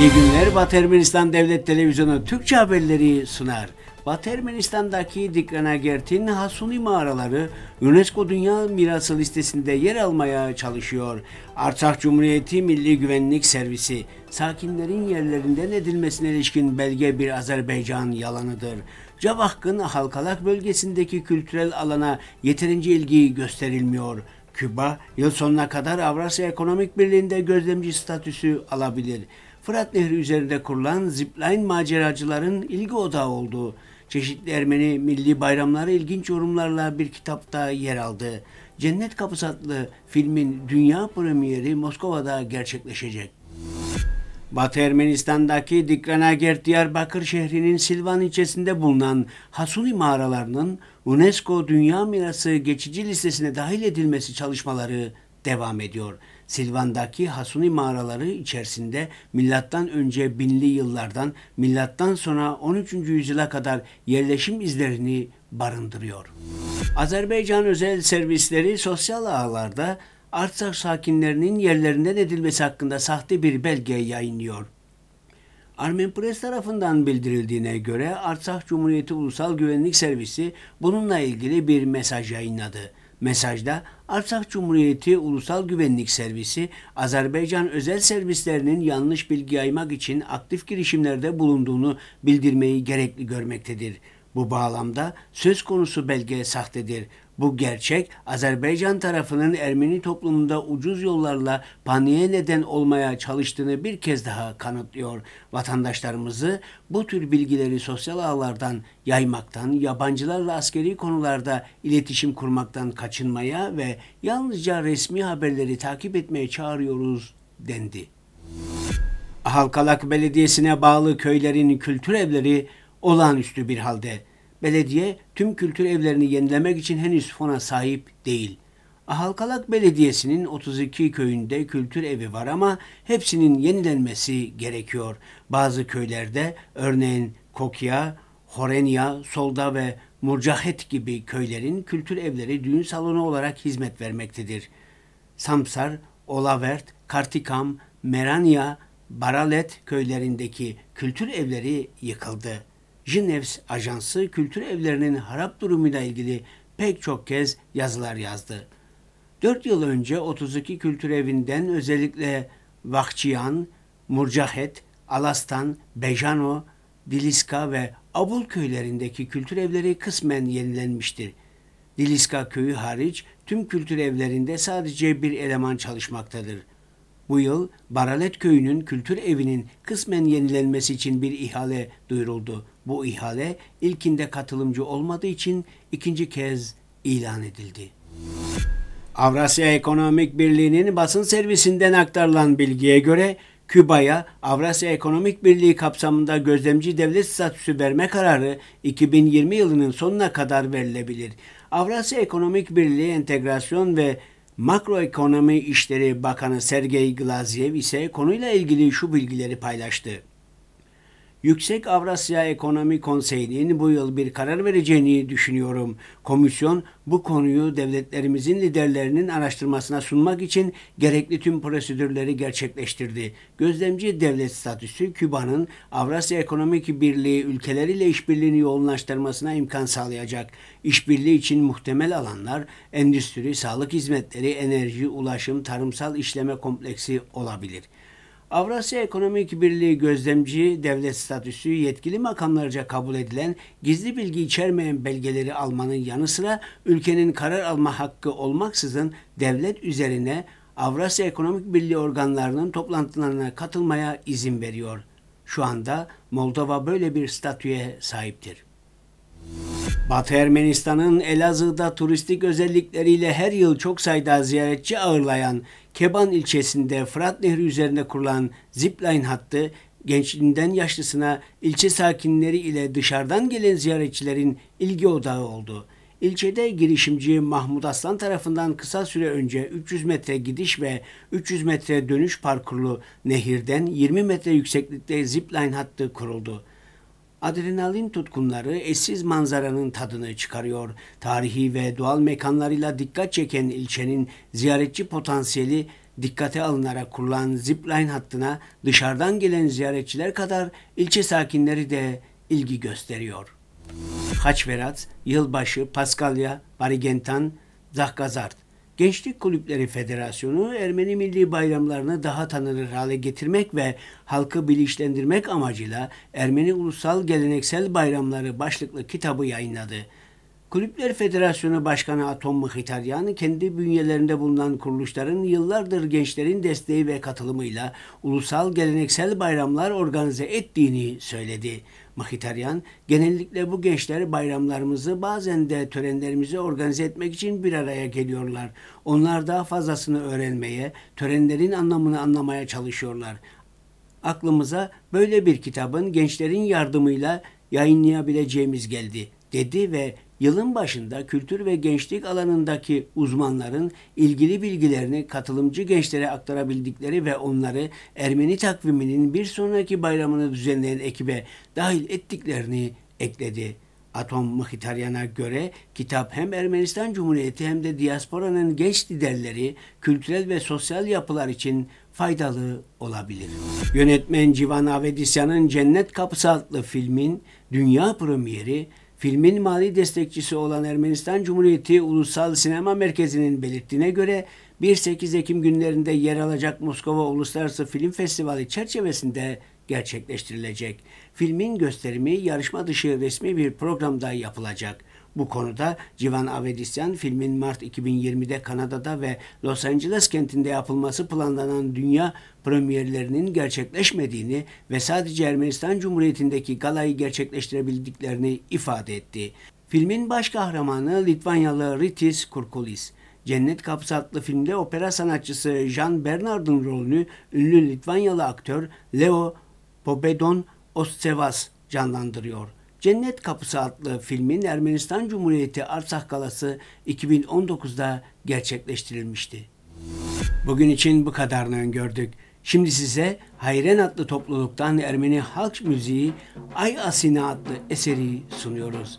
İyi günler Batı Ermenistan Devlet Televizyonu Türkçe haberleri sunar. Batı Ermenistan'daki Dikranagert'in Hasuni mağaraları UNESCO Dünya Mirası listesinde yer almaya çalışıyor. Artsakh Cumhuriyeti Milli Güvenlik Servisi sakinlerin yerlerinden edilmesine ilişkin belge bir Azerbaycan yalanıdır. Cavahk'ın Halkalak bölgesindeki kültürel alana yeterince ilgi gösterilmiyor. Küba yıl sonuna kadar Avrasya Ekonomik Birliği'nde gözlemci statüsü alabilir. Fırat Nehri üzerinde kurulan zipline maceracıların ilgi odağı olduğu çeşitli Ermeni milli bayramları ilginç yorumlarla bir kitapta yer aldı. Cennet Kapısı adlı filmin dünya premieri Moskova'da gerçekleşecek. Batı Ermenistan'daki Dikranager Diyarbakır şehrinin Silvan ilçesinde bulunan Hasuni mağaralarının UNESCO Dünya Mirası geçici listesine dahil edilmesi çalışmaları devam ediyor. Silvan'daki Hasuni mağaraları içerisinde milattan önce binli yıllardan milattan sonra 13. yüzyıla kadar yerleşim izlerini barındırıyor. Azerbaycan özel servisleri sosyal ağlarda Artsakh sakinlerinin yerlerinden edilmesi hakkında sahte bir belge yayınlıyor. Armen Press tarafından bildirildiğine göre Artsakh Cumhuriyeti Ulusal Güvenlik Servisi bununla ilgili bir mesaj yayınladı. Mesajda Arsak Cumhuriyeti Ulusal Güvenlik Servisi, Azerbaycan özel servislerinin yanlış bilgi yaymak için aktif girişimlerde bulunduğunu bildirmeyi gerekli görmektedir. Bu bağlamda söz konusu belge sahtedir. Bu gerçek Azerbaycan tarafının Ermeni toplumunda ucuz yollarla paniğe neden olmaya çalıştığını bir kez daha kanıtlıyor. Vatandaşlarımızı bu tür bilgileri sosyal ağlardan yaymaktan, yabancılarla askeri konularda iletişim kurmaktan kaçınmaya ve yalnızca resmi haberleri takip etmeye çağırıyoruz dendi. Halkalak Belediyesi'ne bağlı köylerin kültür evleri olağanüstü bir halde Belediye tüm kültür evlerini yenilemek için henüz fona sahip değil. Ahalkalak Belediyesi'nin 32 köyünde kültür evi var ama hepsinin yenilenmesi gerekiyor. Bazı köylerde örneğin Kokya, Horenya, Solda ve Murcahet gibi köylerin kültür evleri düğün salonu olarak hizmet vermektedir. Samsar, Olavert, Kartikam, Meranya, Baralet köylerindeki kültür evleri yıkıldı. Jinevs Ajansı kültür evlerinin harap durumuyla ilgili pek çok kez yazılar yazdı. 4 yıl önce 32 kültür evinden özellikle Vakçiyan, Murcahet, Alastan, Bejano, Diliska ve Abul köylerindeki kültür evleri kısmen yenilenmiştir. Diliska köyü hariç tüm kültür evlerinde sadece bir eleman çalışmaktadır. Bu yıl Baralet Köyü'nün kültür evinin kısmen yenilenmesi için bir ihale duyuruldu. Bu ihale ilkinde katılımcı olmadığı için ikinci kez ilan edildi. Avrasya Ekonomik Birliği'nin basın servisinden aktarılan bilgiye göre Küba'ya Avrasya Ekonomik Birliği kapsamında gözlemci devlet statüsü verme kararı 2020 yılının sonuna kadar verilebilir. Avrasya Ekonomik Birliği Entegrasyon ve Makroekonomi İşleri Bakanı Sergey Glazyev ise konuyla ilgili şu bilgileri paylaştı. Yüksek Avrasya Ekonomi Konseyi'nin bu yıl bir karar vereceğini düşünüyorum. Komisyon bu konuyu devletlerimizin liderlerinin araştırmasına sunmak için gerekli tüm prosedürleri gerçekleştirdi. Gözlemci devlet statüsü Küba'nın Avrasya Ekonomik Birliği ülkeleriyle işbirliğini yoğunlaştırmasına imkan sağlayacak. İşbirliği için muhtemel alanlar endüstri, sağlık hizmetleri, enerji, ulaşım, tarımsal işleme kompleksi olabilir. Avrasya Ekonomik Birliği gözlemci devlet statüsü yetkili makamlarca kabul edilen gizli bilgi içermeyen belgeleri almanın yanı sıra ülkenin karar alma hakkı olmaksızın devlet üzerine Avrasya Ekonomik Birliği organlarının toplantılarına katılmaya izin veriyor. Şu anda Moldova böyle bir statüye sahiptir. Batı Ermenistan'ın Elazığ'da turistik özellikleriyle her yıl çok sayıda ziyaretçi ağırlayan Keban ilçesinde Fırat Nehri üzerinde kurulan zipline hattı gençliğinden yaşlısına ilçe sakinleri ile dışarıdan gelen ziyaretçilerin ilgi odağı oldu. İlçede girişimci Mahmut Aslan tarafından kısa süre önce 300 metre gidiş ve 300 metre dönüş parkurlu nehirden 20 metre yükseklikte zipline hattı kuruldu. Adrenalin tutkunları eşsiz manzaranın tadını çıkarıyor. Tarihi ve doğal mekanlarıyla dikkat çeken ilçenin ziyaretçi potansiyeli dikkate alınarak kurulan zipline hattına dışarıdan gelen ziyaretçiler kadar ilçe sakinleri de ilgi gösteriyor. Haçverat, Yılbaşı, Paskalya, Barigentan, Zahkazart. Gençlik Kulüpleri Federasyonu Ermeni milli bayramlarını daha tanınır hale getirmek ve halkı bilinçlendirmek amacıyla Ermeni Ulusal Geleneksel Bayramları başlıklı kitabı yayınladı. Kulüpler Federasyonu Başkanı Atom Mkhitaryan, kendi bünyelerinde bulunan kuruluşların yıllardır gençlerin desteği ve katılımıyla ulusal geleneksel bayramlar organize ettiğini söyledi. Mkhitaryan, genellikle bu gençler bayramlarımızı bazen de törenlerimizi organize etmek için bir araya geliyorlar. Onlar daha fazlasını öğrenmeye, törenlerin anlamını anlamaya çalışıyorlar. Aklımıza böyle bir kitabın gençlerin yardımıyla yayınlayabileceğimiz geldi dedi ve Yılın başında kültür ve gençlik alanındaki uzmanların ilgili bilgilerini katılımcı gençlere aktarabildikleri ve onları Ermeni takviminin bir sonraki bayramını düzenleyen ekibe dahil ettiklerini ekledi. Atom Mıhitaryan'a göre kitap hem Ermenistan Cumhuriyeti hem de diasporanın genç liderleri kültürel ve sosyal yapılar için faydalı olabilir. Yönetmen Civan Avedisyan'ın Cennet Kapısı adlı filmin dünya premieri Filmin mali destekçisi olan Ermenistan Cumhuriyeti Ulusal Sinema Merkezi'nin belirttiğine göre 1-8 Ekim günlerinde yer alacak Moskova Uluslararası Film Festivali çerçevesinde gerçekleştirilecek. Filmin gösterimi yarışma dışı resmi bir programda yapılacak. Bu konuda Civan Avedisyan filmin Mart 2020'de Kanada'da ve Los Angeles kentinde yapılması planlanan dünya premierlerinin gerçekleşmediğini ve sadece Ermenistan Cumhuriyeti'ndeki galayı gerçekleştirebildiklerini ifade etti. Filmin baş kahramanı Litvanyalı Ritis Kurkulis. Cennet Kapısı adlı filmde opera sanatçısı Jean Bernard'ın rolünü ünlü Litvanyalı aktör Leo Popedon Ostsevas canlandırıyor. Cennet Kapısı adlı filmin Ermenistan Cumhuriyeti Artsakh Kalası 2019'da gerçekleştirilmişti. Bugün için bu kadarını öngördük. Şimdi size Hayren adlı topluluktan Ermeni halk müziği Ay Asina adlı eseri sunuyoruz.